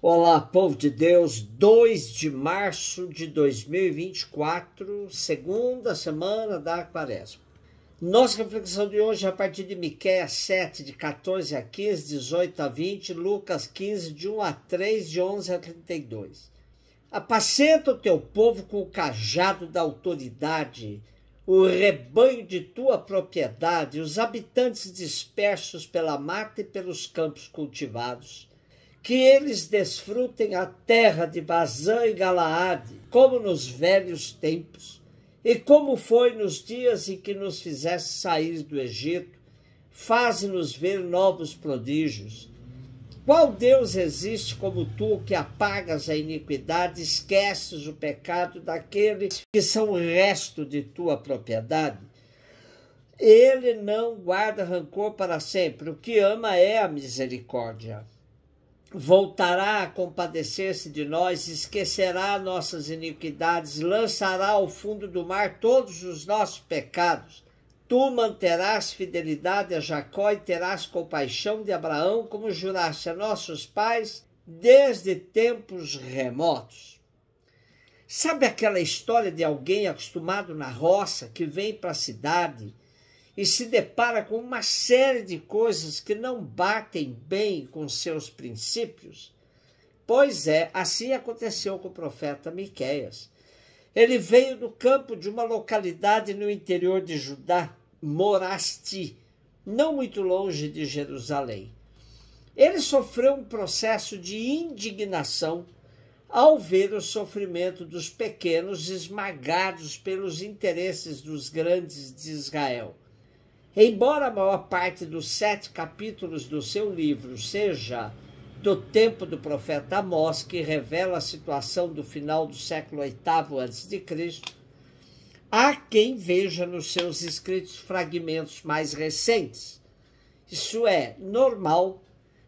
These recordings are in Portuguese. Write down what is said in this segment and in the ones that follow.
Olá, povo de Deus, 2 de março de 2024, segunda semana da quaresma. Nossa reflexão de hoje é a partir de Miqueias 7, de 14 a 15, 18 a 20, Lucas 15, de 1 a 3, de 11 a 32. Apacenta o teu povo com o cajado da autoridade, o rebanho de tua propriedade, os habitantes dispersos pela mata e pelos campos cultivados que eles desfrutem a terra de Bazã e Galaade, como nos velhos tempos, e como foi nos dias em que nos fizeste sair do Egito, faze-nos ver novos prodígios. Qual Deus existe como tu que apagas a iniquidade, esqueces o pecado daqueles que são resto de tua propriedade? Ele não guarda rancor para sempre, o que ama é a misericórdia voltará a compadecer-se de nós, esquecerá nossas iniquidades, lançará ao fundo do mar todos os nossos pecados. Tu manterás fidelidade a Jacó e terás compaixão de Abraão, como juraste a nossos pais desde tempos remotos. Sabe aquela história de alguém acostumado na roça que vem para a cidade? e se depara com uma série de coisas que não batem bem com seus princípios? Pois é, assim aconteceu com o profeta Miqueias. Ele veio do campo de uma localidade no interior de Judá, Morasti, não muito longe de Jerusalém. Ele sofreu um processo de indignação ao ver o sofrimento dos pequenos esmagados pelos interesses dos grandes de Israel. Embora a maior parte dos sete capítulos do seu livro seja do tempo do profeta Amós, que revela a situação do final do século VIII a.C., há quem veja nos seus escritos fragmentos mais recentes. Isso é normal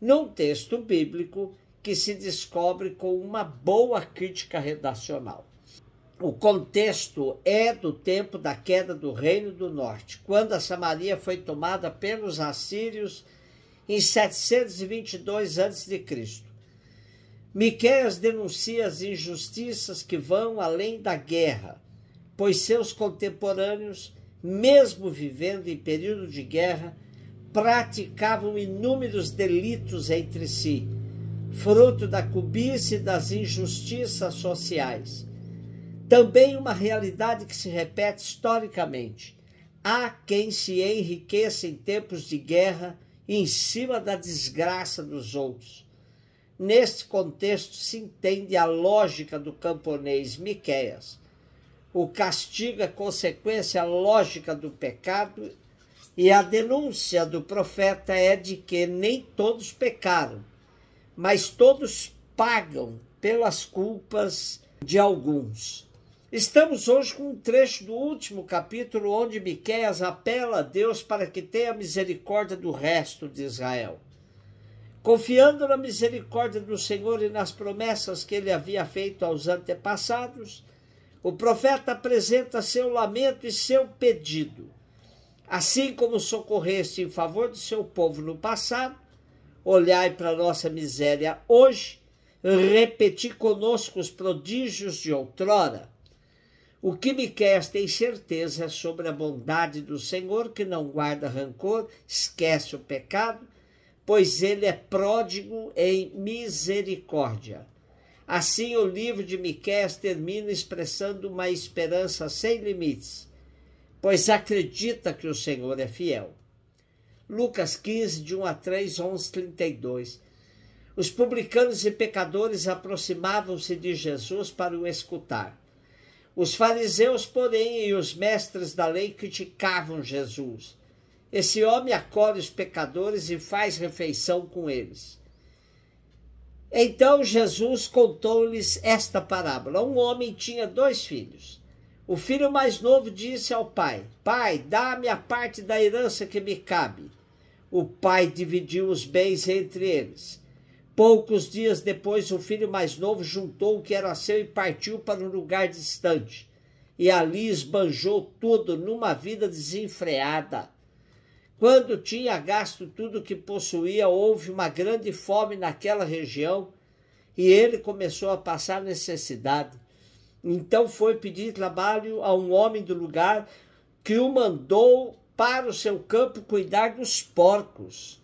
num texto bíblico que se descobre com uma boa crítica redacional o contexto é do tempo da queda do Reino do Norte, quando a Samaria foi tomada pelos assírios em 722 a.C. Miqueias denuncia as injustiças que vão além da guerra, pois seus contemporâneos, mesmo vivendo em período de guerra, praticavam inúmeros delitos entre si, fruto da cobiça e das injustiças sociais também uma realidade que se repete historicamente. Há quem se enriqueça em tempos de guerra em cima da desgraça dos outros. Neste contexto se entende a lógica do camponês Miqueias. O castigo é consequência lógica do pecado e a denúncia do profeta é de que nem todos pecaram, mas todos pagam pelas culpas de alguns. Estamos hoje com um trecho do último capítulo onde Miqueias apela a Deus para que tenha misericórdia do resto de Israel. Confiando na misericórdia do Senhor e nas promessas que ele havia feito aos antepassados, o profeta apresenta seu lamento e seu pedido. Assim como socorreste em favor do seu povo no passado, olhai para nossa miséria hoje, repeti conosco os prodígios de outrora o que me queres tem certeza sobre a bondade do Senhor, que não guarda rancor, esquece o pecado, pois ele é pródigo em misericórdia. Assim, o livro de Miqués termina expressando uma esperança sem limites, pois acredita que o Senhor é fiel. Lucas 15, de 1 a 3, 11, 32. Os publicanos e pecadores aproximavam-se de Jesus para o escutar. Os fariseus, porém, e os mestres da lei criticavam Jesus. Esse homem acolhe os pecadores e faz refeição com eles. Então Jesus contou-lhes esta parábola: Um homem tinha dois filhos. O filho mais novo disse ao pai: Pai, dá-me a parte da herança que me cabe. O pai dividiu os bens entre eles. Poucos dias depois, o filho mais novo juntou o que era seu e partiu para um lugar distante. E ali esbanjou tudo numa vida desenfreada. Quando tinha gasto tudo que possuía, houve uma grande fome naquela região e ele começou a passar necessidade. Então foi pedir trabalho a um homem do lugar que o mandou para o seu campo cuidar dos porcos.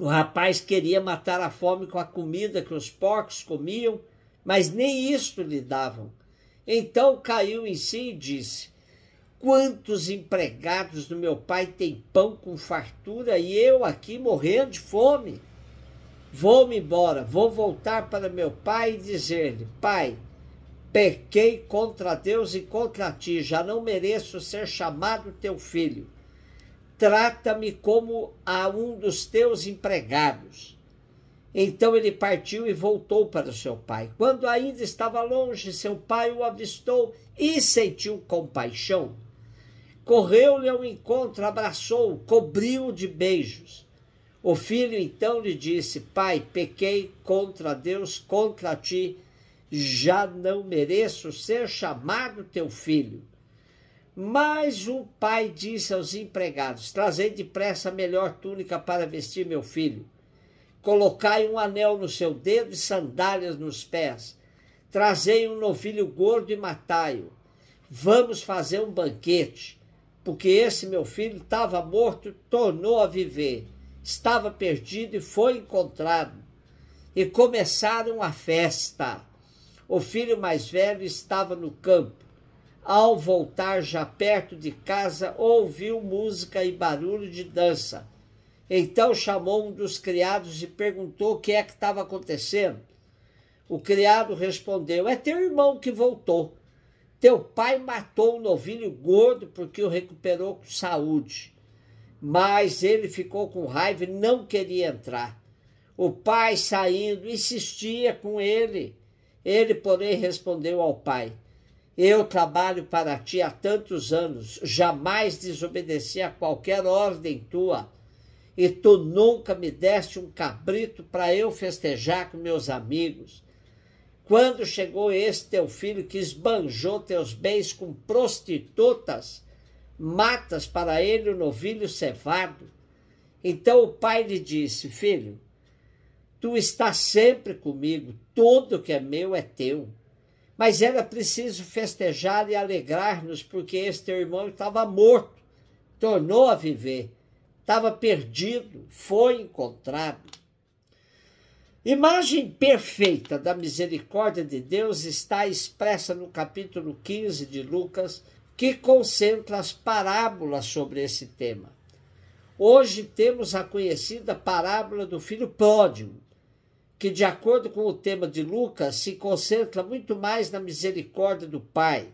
O rapaz queria matar a fome com a comida que os porcos comiam, mas nem isto lhe davam. Então caiu em si e disse: Quantos empregados do meu pai têm pão com fartura e eu aqui morrendo de fome? Vou-me embora, vou voltar para meu pai e dizer-lhe: Pai, pequei contra Deus e contra ti, já não mereço ser chamado teu filho trata-me como a um dos teus empregados. Então ele partiu e voltou para seu pai. Quando ainda estava longe, seu pai o avistou e sentiu compaixão. Correu-lhe ao encontro, abraçou-o, cobriu-o de beijos. O filho então lhe disse: Pai, pequei contra Deus, contra ti, já não mereço ser chamado teu filho. Mas o pai disse aos empregados: Trazei depressa a melhor túnica para vestir meu filho. Colocai um anel no seu dedo e sandálias nos pés. Trazei um novilho gordo e matai-o. Vamos fazer um banquete, porque esse meu filho estava morto, tornou a viver. Estava perdido e foi encontrado. E começaram a festa. O filho mais velho estava no campo ao voltar já perto de casa, ouviu música e barulho de dança. Então chamou um dos criados e perguntou o que é que estava acontecendo. O criado respondeu: É teu irmão que voltou. Teu pai matou um novilho gordo porque o recuperou com saúde. Mas ele ficou com raiva e não queria entrar. O pai, saindo, insistia com ele. Ele, porém, respondeu ao pai: eu trabalho para ti há tantos anos, jamais desobedeci a qualquer ordem tua, e tu nunca me deste um cabrito para eu festejar com meus amigos. Quando chegou esse teu filho que esbanjou teus bens com prostitutas, matas para ele o novilho cevado. Então o pai lhe disse: Filho, tu estás sempre comigo, tudo que é meu é teu. Mas era preciso festejar e alegrar-nos, porque este irmão estava morto, tornou a viver, estava perdido, foi encontrado. Imagem perfeita da misericórdia de Deus está expressa no capítulo 15 de Lucas, que concentra as parábolas sobre esse tema. Hoje temos a conhecida parábola do filho pródigo, que, de acordo com o tema de Lucas, se concentra muito mais na misericórdia do Pai.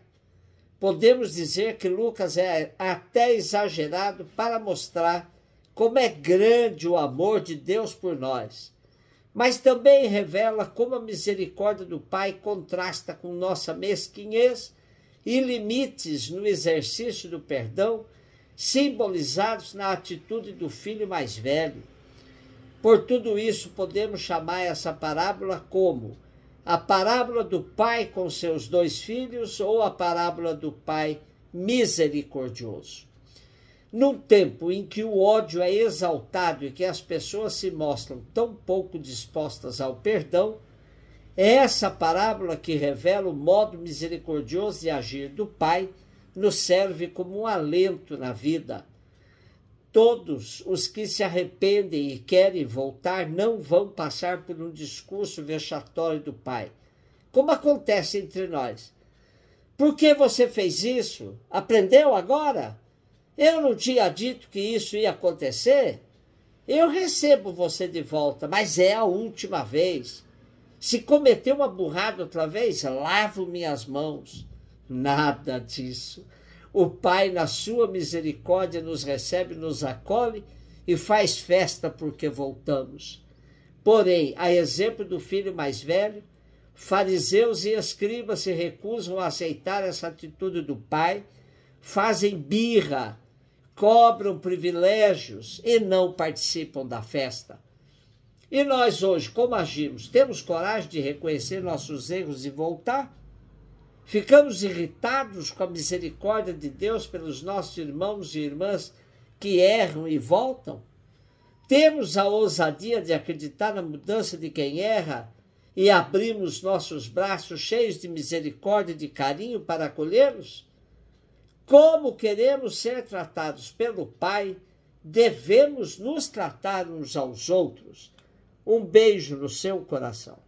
Podemos dizer que Lucas é até exagerado para mostrar como é grande o amor de Deus por nós, mas também revela como a misericórdia do Pai contrasta com nossa mesquinhez e limites no exercício do perdão, simbolizados na atitude do filho mais velho. Por tudo isso, podemos chamar essa parábola como a parábola do pai com seus dois filhos ou a parábola do pai misericordioso. Num tempo em que o ódio é exaltado e que as pessoas se mostram tão pouco dispostas ao perdão, é essa parábola que revela o modo misericordioso de agir do Pai nos serve como um alento na vida, Todos os que se arrependem e querem voltar não vão passar por um discurso vexatório do Pai, como acontece entre nós. Por que você fez isso? Aprendeu agora? Eu não tinha dito que isso ia acontecer? Eu recebo você de volta, mas é a última vez. Se cometeu uma burrada outra vez, lavo minhas mãos. Nada disso. O Pai, na sua misericórdia, nos recebe, nos acolhe e faz festa porque voltamos. Porém, a exemplo do filho mais velho, fariseus e escribas se recusam a aceitar essa atitude do pai, fazem birra, cobram privilégios e não participam da festa. E nós hoje, como agimos? Temos coragem de reconhecer nossos erros e voltar? Ficamos irritados com a misericórdia de Deus pelos nossos irmãos e irmãs que erram e voltam? Temos a ousadia de acreditar na mudança de quem erra e abrimos nossos braços cheios de misericórdia e de carinho para acolhê-los? Como queremos ser tratados pelo Pai, devemos nos tratar uns aos outros. Um beijo no seu coração.